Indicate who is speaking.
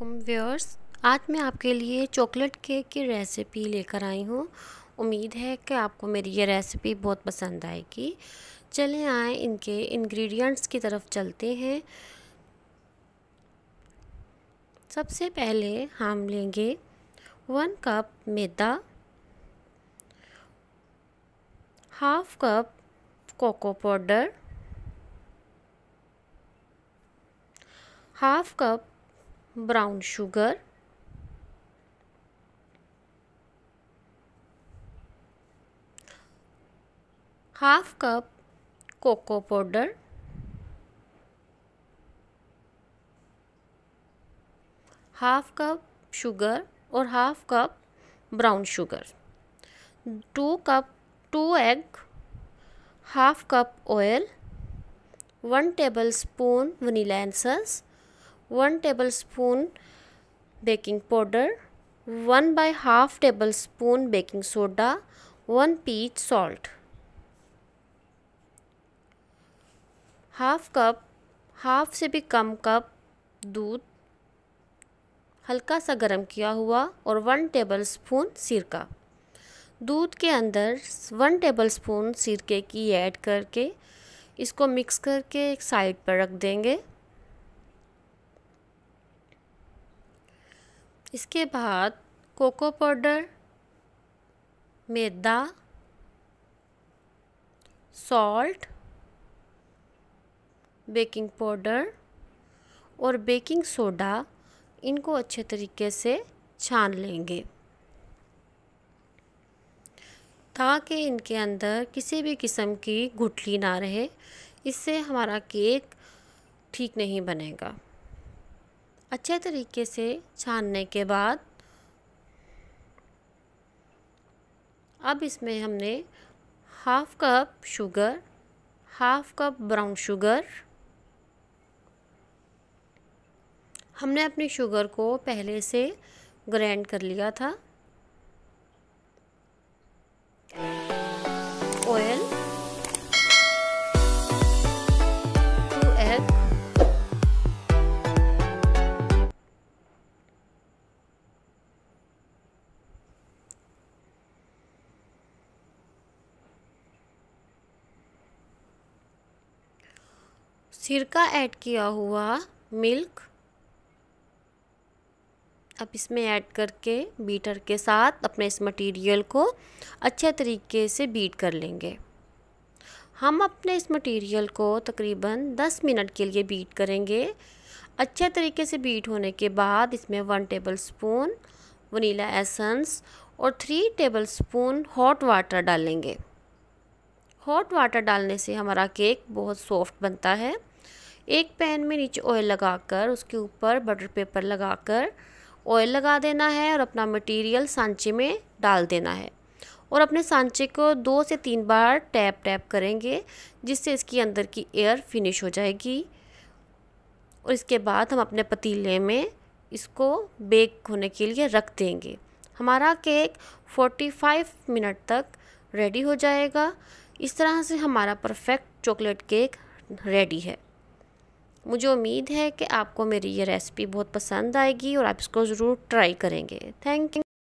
Speaker 1: वालेकुम व्यूअर्स आज मैं आपके लिए चॉकलेट केक की रेसिपी लेकर आई हूँ उम्मीद है कि आपको मेरी ये रेसिपी बहुत पसंद आएगी चले आए इनके इंग्रेडिएंट्स की तरफ चलते हैं सबसे पहले हम लेंगे वन कप मैदा half cup cocoa powder half cup brown sugar half cup cocoa powder half cup sugar और half cup brown sugar 2 cup 2 egg half cup oil 1 tablespoon vanilla essence one tablespoon baking powder one by half tablespoon baking soda one pinch salt half cup half से भी कम cup दूध हल्का सा गर्म किया हुआ और one table spoon सिरका दूध के अंदर वन टेबल स्पून सिरके की ऐड करके इसको मिक्स करके एक साइड पर रख देंगे इसके बाद कोको पाउडर मैदा सॉल्ट बेकिंग पाउडर और बेकिंग सोडा इनको अच्छे तरीके से छान लेंगे ताकि इनके अंदर किसी भी किस्म की गुठली ना रहे इससे हमारा केक ठीक नहीं बनेगा अच्छे तरीके से छानने के बाद अब इसमें हमने half cup sugar half cup brown sugar हमने अपनी शुगर को पहले से ग्राइंड कर लिया था सिरका ऐड किया हुआ मिल्क अब इसमें ऐड करके बीटर के साथ अपने इस मटेरियल को अच्छे तरीके से बीट कर लेंगे हम अपने इस मटेरियल को तकरीबन 10 मिनट के लिए बीट करेंगे अच्छे तरीके से बीट होने के बाद इसमें one tablespoon vanilla essence और three tablespoon hot water डालेंगे हॉट वाटर डालने से हमारा केक बहुत सॉफ्ट बनता है एक पैन में नीचे ऑयल लगाकर उसके ऊपर बटर पेपर लगाकर ऑयल लगा देना है और अपना मटेरियल सांचे में डाल देना है और अपने सांचे को दो से तीन बार टैप टैप करेंगे जिससे इसकी अंदर की एयर फिनिश हो जाएगी और इसके बाद हम अपने पतीले में इसको बेक होने के लिए रख देंगे हमारा केक 45 मिनट तक रेडी हो जाएगा इस तरह से हमारा परफेक्ट चॉकलेट केक रेडी है मुझे उम्मीद है कि आपको मेरी ये रेसिपी बहुत पसंद आएगी और आप इसको ज़रूर ट्राई करेंगे थैंक यू